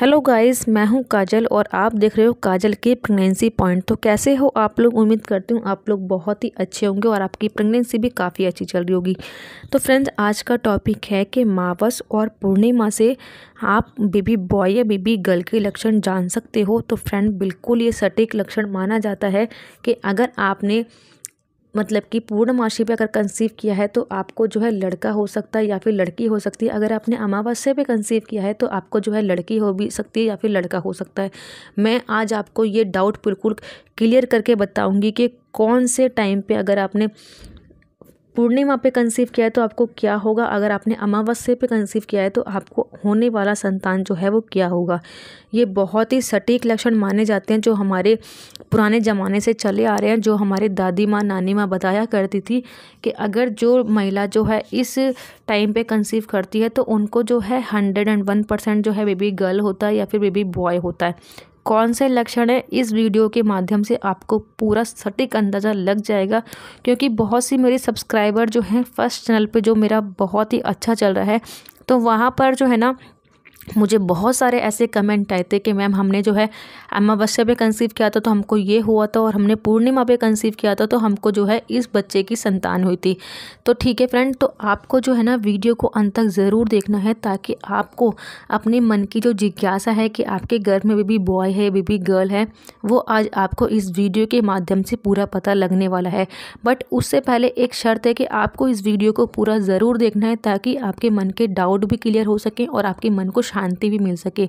hello guys मैं हूं काजल और आप देख रहे हो काजल के प्रेगनेंसी पॉइंट तो कैसे हो आप लोग उम्मीद करती हूं आप लोग बहुत ही अच्छे होंगे और आपकी प्रेगनेंसी भी काफ़ी अच्छी चल रही होगी तो फ्रेंड्स आज का टॉपिक है कि मावस और पूर्णिमा से आप बेबी बॉय या बेबी गर्ल के लक्षण जान सकते हो तो फ्रेंड बिल्कुल ये सटीक लक्षण माना जाता है कि अगर आपने मतलब कि पूर्णमासी पे अगर कंसीव किया है तो आपको जो है लड़का हो सकता है या फिर लड़की हो सकती है अगर आपने अमावस्या पे कंसीव किया है तो आपको जो है लड़की हो भी सकती है या फिर लड़का हो सकता है मैं आज आपको ये डाउट बिल्कुल क्लियर करके बताऊंगी कि कौन से टाइम पे अगर आपने पूर्णिमा पे कंसीव किया है तो आपको क्या होगा अगर आपने अमावस्या पे कंसीव किया है तो आपको होने वाला संतान जो है वो क्या होगा ये बहुत ही सटीक लक्षण माने जाते हैं जो हमारे पुराने ज़माने से चले आ रहे हैं जो हमारे दादी माँ नानी माँ बताया करती थी कि अगर जो महिला जो है इस टाइम पे कंसीव करती है तो उनको जो है हंड्रेड एंड वन परसेंट जो है बेबी गर्ल होता है या फिर बेबी बॉय होता है कौन से लक्षण है इस वीडियो के माध्यम से आपको पूरा सटीक अंदाज़ा लग जाएगा क्योंकि बहुत सी मेरी सब्सक्राइबर जो हैं फर्स्ट चैनल पे जो मेरा बहुत ही अच्छा चल रहा है तो वहाँ पर जो है ना मुझे बहुत सारे ऐसे कमेंट आए थे कि मैम हमने जो है अमावस्या पे कंसीव किया था तो हमको ये हुआ था और हमने पूर्णिमा पे कंसीव किया था तो हमको जो है इस बच्चे की संतान हुई थी तो ठीक है फ्रेंड तो आपको जो है ना वीडियो को अंत तक ज़रूर देखना है ताकि आपको अपने मन की जो जिज्ञासा है कि आपके घर में बेबी बॉय है बेबी गर्ल है वो आज आपको इस वीडियो के माध्यम से पूरा पता लगने वाला है बट उससे पहले एक शर्त है कि आपको इस वीडियो को पूरा ज़रूर देखना है ताकि आपके मन के डाउट भी क्लियर हो सकें और आपके मन को शांति भी मिल सके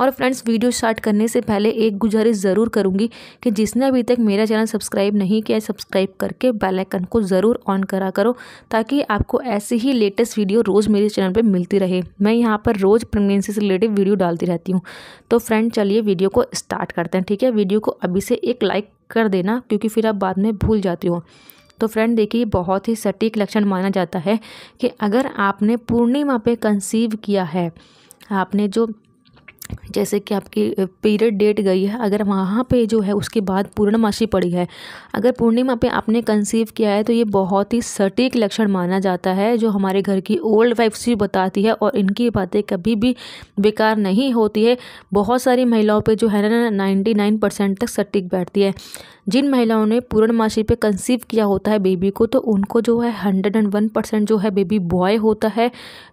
और फ्रेंड्स वीडियो स्टार्ट करने से पहले एक गुजारिश ज़रूर करूंगी कि जिसने अभी तक मेरा चैनल सब्सक्राइब नहीं किया है सब्सक्राइब करके बेल आइकन को ज़रूर ऑन करा करो ताकि आपको ऐसे ही लेटेस्ट वीडियो रोज़ मेरे चैनल पर मिलती रहे मैं यहाँ पर रोज़ प्रेगनेंसी से रिलेटेड वीडियो डालती रहती हूँ तो फ्रेंड चलिए वीडियो को स्टार्ट करते हैं ठीक है वीडियो को अभी से एक लाइक कर देना क्योंकि फिर आप बाद में भूल जाती हो तो फ्रेंड देखिए बहुत ही सटीक लक्षण माना जाता है कि अगर आपने पूर्णिमा पर कंसीव किया है आपने जो जैसे कि आपकी पीरियड डेट गई है अगर वहाँ पे जो है उसके बाद पूर्णमासी पड़ी है अगर पूर्णिमा पे आपने कंसीव किया है तो ये बहुत ही सटीक लक्षण माना जाता है जो हमारे घर की ओल्ड वाइफ्स से बताती है और इनकी बातें कभी भी बेकार नहीं होती है बहुत सारी महिलाओं पे जो है ना नाइन्टी नाइन परसेंट तक सटीक बैठती है जिन महिलाओं ने पूर्णमासी पे कंसीव किया होता है बेबी को तो उनको जो है हंड्रेड एंड वन परसेंट जो है बेबी बॉय होता है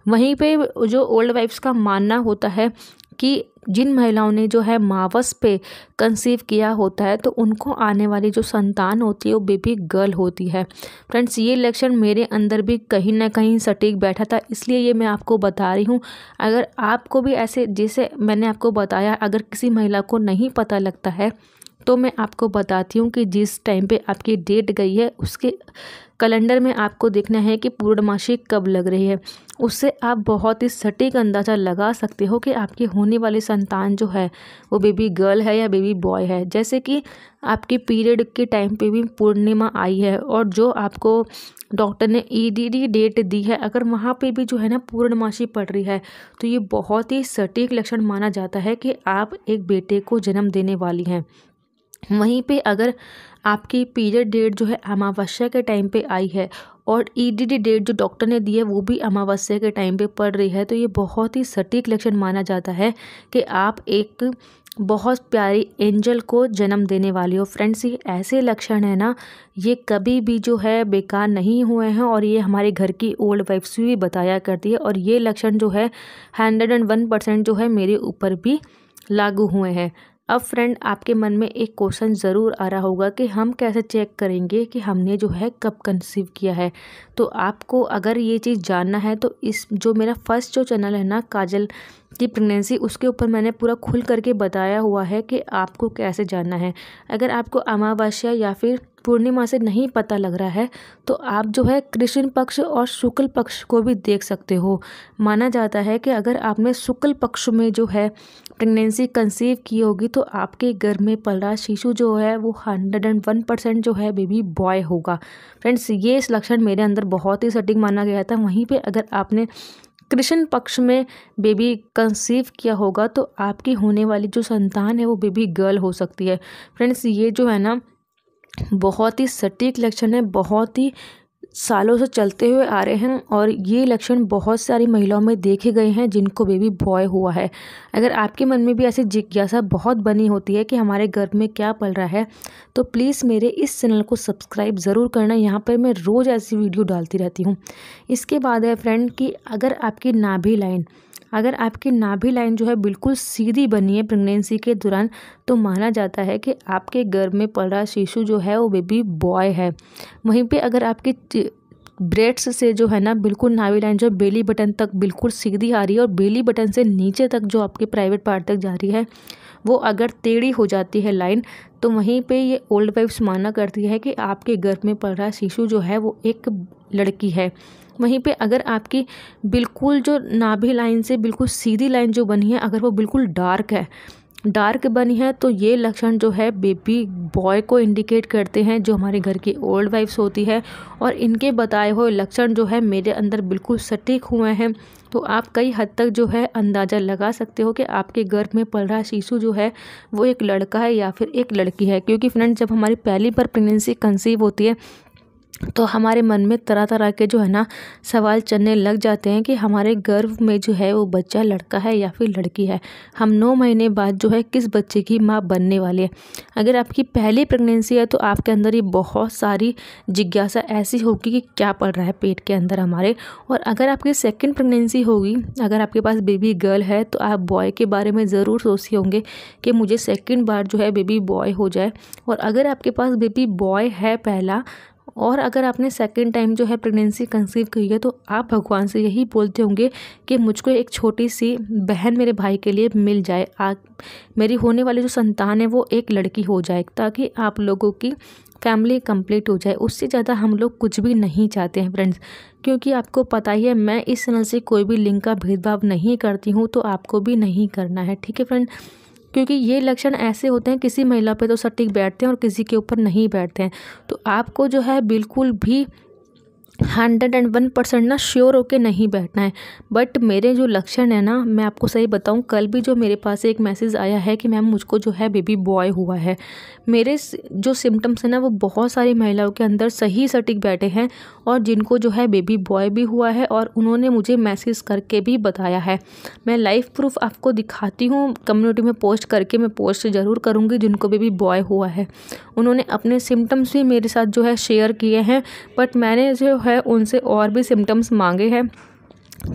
वहीं पे जो ओल्ड वाइफ्स का मानना होता है कि जिन महिलाओं ने जो है मावस पे कंसीव किया होता है तो उनको आने वाली जो संतान होती है वो बेबी गर्ल होती है फ्रेंड्स ये लक्षण मेरे अंदर भी कहीं ना कहीं सटीक बैठा था इसलिए ये मैं आपको बता रही हूँ अगर आपको भी ऐसे जैसे मैंने आपको बताया अगर किसी महिला को नहीं पता लगता है तो मैं आपको बताती हूँ कि जिस टाइम पे आपकी डेट गई है उसके कैलेंडर में आपको देखना है कि पूर्णमासी कब लग रही है उससे आप बहुत ही सटीक अंदाज़ा लगा सकते हो कि आपकी होने वाली संतान जो है वो बेबी गर्ल है या बेबी बॉय है जैसे कि आपके पीरियड के टाइम पे भी पूर्णिमा आई है और जो आपको डॉक्टर ने ईडीडी e डेट दी है अगर वहाँ पे भी जो है ना पूर्णमासी पड़ रही है तो ये बहुत ही सटीक लक्षण माना जाता है कि आप एक बेटे को जन्म देने वाली हैं वहीं पे अगर आपकी पीरियड डेट जो है अमावस्या के टाइम पे आई है और ईडीडी e डेट जो डॉक्टर ने दी है वो भी अमावस्या के टाइम पे पड़ रही है तो ये बहुत ही सटीक लक्षण माना जाता है कि आप एक बहुत प्यारी एंजल को जन्म देने वाली हो फ्रेंड्स ये ऐसे लक्षण है ना ये कभी भी जो है बेकार नहीं हुए हैं और ये हमारे घर की ओल्ड वाइफ्स भी बताया करती है और ये लक्षण जो है हंड्रेड एंड वन परसेंट जो है मेरे ऊपर भी लागू हुए हैं अब फ्रेंड आपके मन में एक क्वेश्चन ज़रूर आ रहा होगा कि हम कैसे चेक करेंगे कि हमने जो है कब कंसीव किया है तो आपको अगर ये चीज़ जानना है तो इस जो मेरा फर्स्ट जो चैनल है ना काजल की प्रेगनेंसी उसके ऊपर मैंने पूरा खुल करके बताया हुआ है कि आपको कैसे जानना है अगर आपको अमावस्या या फिर पूर्णिमा से नहीं पता लग रहा है तो आप जो है कृष्ण पक्ष और शुक्ल पक्ष को भी देख सकते हो माना जाता है कि अगर आपने शुक्ल पक्ष में जो है प्रेगनेंसी कंसीव की होगी तो आपके घर में पल रहा शिशु जो है वो हंड्रेड एंड वन परसेंट जो है बेबी बॉय होगा फ्रेंड्स ये इस लक्षण मेरे अंदर बहुत ही सटीक माना गया था वहीं पर अगर आपने कृष्ण पक्ष में बेबी कंसीव किया होगा तो आपकी होने वाली जो संतान है वो बेबी गर्ल हो सकती है फ्रेंड्स ये जो है ना बहुत ही सटीक लक्षण है बहुत ही सालों से चलते हुए आ रहे हैं और ये लक्षण बहुत सारी महिलाओं में देखे गए हैं जिनको बेबी बॉय हुआ है अगर आपके मन में भी ऐसी जिज्ञासा बहुत बनी होती है कि हमारे घर में क्या पल रहा है तो प्लीज़ मेरे इस चैनल को सब्सक्राइब ज़रूर करना यहाँ पर मैं रोज़ ऐसी वीडियो डालती रहती हूँ इसके बाद है फ्रेंड कि अगर आपकी नाभी लाइन अगर आपकी नाभि लाइन जो है बिल्कुल सीधी बनी है प्रेगनेंसी के दौरान तो माना जाता है कि आपके गर्भ में पल रहा शिशु जो है वो बेबी बॉय है वहीं पे अगर आपकी ब्रेड्स से जो है ना बिल्कुल नावी लाइन जो बेली बटन तक बिल्कुल सीधी आ रही है और बेली बटन से नीचे तक जो आपके प्राइवेट पार्ट तक जा रही है वो अगर टेढ़ी हो जाती है लाइन तो वहीं पे ये ओल्ड वाइफ्स माना करती है कि आपके गर्भ में पड़ रहा शिशु जो है वो एक लड़की है वहीं पे अगर आपकी बिल्कुल जो नाभि लाइन से बिल्कुल सीधी लाइन जो बनी है अगर वो बिल्कुल डार्क है डार्क बनी है तो ये लक्षण जो है बेबी बॉय को इंडिकेट करते हैं जो हमारे घर की ओल्ड वाइफ्स होती है और इनके बताए हुए लक्षण जो है मेरे अंदर बिल्कुल सटीक हुए हैं तो आप कई हद तक जो है अंदाज़ा लगा सकते हो कि आपके गर्भ में पल रहा शिशु जो है वो एक लड़का है या फिर एक लड़की है क्योंकि फ्रेंड जब हमारी पहली बार प्रेगनेंसी कंसीव होती है तो हमारे मन में तरह तरह के जो है ना सवाल चलने लग जाते हैं कि हमारे गर्भ में जो है वो बच्चा लड़का है या फिर लड़की है हम नौ महीने बाद जो है किस बच्चे की माँ बनने वाली है अगर आपकी पहली प्रेगनेंसी है तो आपके अंदर ये बहुत सारी जिज्ञासा ऐसी होगी कि क्या पड़ रहा है पेट के अंदर हमारे और अगर आपकी सेकेंड प्रेगनेंसी होगी अगर आपके पास बेबी गर्ल है तो आप बॉय के बारे में ज़रूर सोचते होंगे कि मुझे सेकेंड बार जो है बेबी बॉय हो जाए और अगर आपके पास बेबी बॉय है पहला और अगर आपने सेकेंड टाइम जो है प्रेगनेंसी कंसीव की है तो आप भगवान से यही बोलते होंगे कि मुझको एक छोटी सी बहन मेरे भाई के लिए मिल जाए आ मेरी होने वाली जो संतान है वो एक लड़की हो जाए ताकि आप लोगों की फैमिली कंप्लीट हो जाए उससे ज़्यादा हम लोग कुछ भी नहीं चाहते हैं फ्रेंड्स क्योंकि आपको पता ही है मैं इस चैनल से कोई भी लिंक का भेदभाव नहीं करती हूँ तो आपको भी नहीं करना है ठीक है फ्रेंड्स क्योंकि ये लक्षण ऐसे होते हैं किसी महिला पे तो सटीक बैठते हैं और किसी के ऊपर नहीं बैठते हैं तो आपको जो है बिल्कुल भी हंड्रेड एंड वन परसेंट ना श्योर होके नहीं बैठना है बट मेरे जो लक्षण है ना मैं आपको सही बताऊं कल भी जो मेरे पास एक मैसेज आया है कि मैम मुझको जो है बेबी बॉय हुआ है मेरे जो सिम्टम्स हैं ना वो बहुत सारी महिलाओं के अंदर सही सटीक बैठे हैं और जिनको जो है बेबी बॉय भी हुआ है और उन्होंने मुझे मैसेज करके भी बताया है मैं लाइफ प्रूफ आपको दिखाती हूँ कम्युनिटी में पोस्ट करके मैं पोस्ट ज़रूर करूँगी जिनको बेबी बॉय हुआ है उन्होंने अपने सिम्टम्स भी मेरे साथ जो है शेयर किए हैं बट मैंने जो है उनसे और भी सिम्टम्स मांगे हैं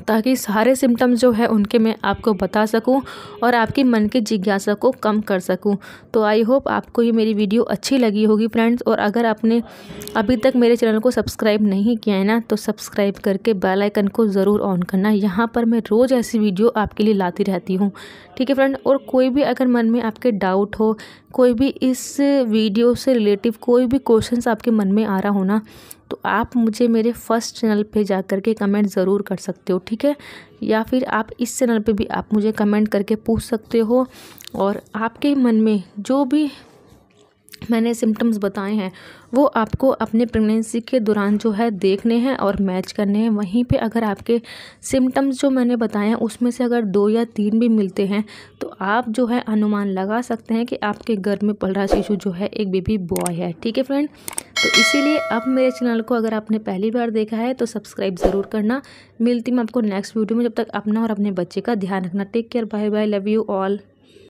ताकि सारे सिम्टम्स जो है उनके मैं आपको बता सकूं और आपकी मन की जिज्ञासा को कम कर सकूं तो आई होप आपको ये मेरी वीडियो अच्छी लगी होगी फ्रेंड्स और अगर आपने अभी तक मेरे चैनल को सब्सक्राइब नहीं किया है ना तो सब्सक्राइब करके बेल आइकन को ज़रूर ऑन करना यहाँ पर मैं रोज़ ऐसी वीडियो आपके लिए लाती रहती हूँ ठीक है फ्रेंड और कोई भी अगर मन में आपके डाउट हो कोई भी इस वीडियो से रिलेटिव कोई भी क्वेश्चन आपके मन में आ रहा हो ना तो आप मुझे मेरे फर्स्ट चैनल पे जा कर के कमेंट ज़रूर कर सकते हो ठीक है या फिर आप इस चैनल पे भी आप मुझे कमेंट करके पूछ सकते हो और आपके मन में जो भी मैंने सिम्टम्स बताए हैं वो आपको अपने प्रेगनेंसी के दौरान जो है देखने हैं और मैच करने हैं वहीं पे अगर आपके सिम्टम्स जो मैंने बताए हैं उसमें से अगर दो या तीन भी मिलते हैं तो आप जो है अनुमान लगा सकते हैं कि आपके घर में पल रहा शिशु जो है एक बेबी बॉय है ठीक है फ्रेंड तो इसीलिए अब मेरे चैनल को अगर आपने पहली बार देखा है तो सब्सक्राइब ज़रूर करना मिलती मैं आपको नेक्स्ट वीडियो में जब तक अपना और अपने बच्चे का ध्यान रखना take care bye bye love you all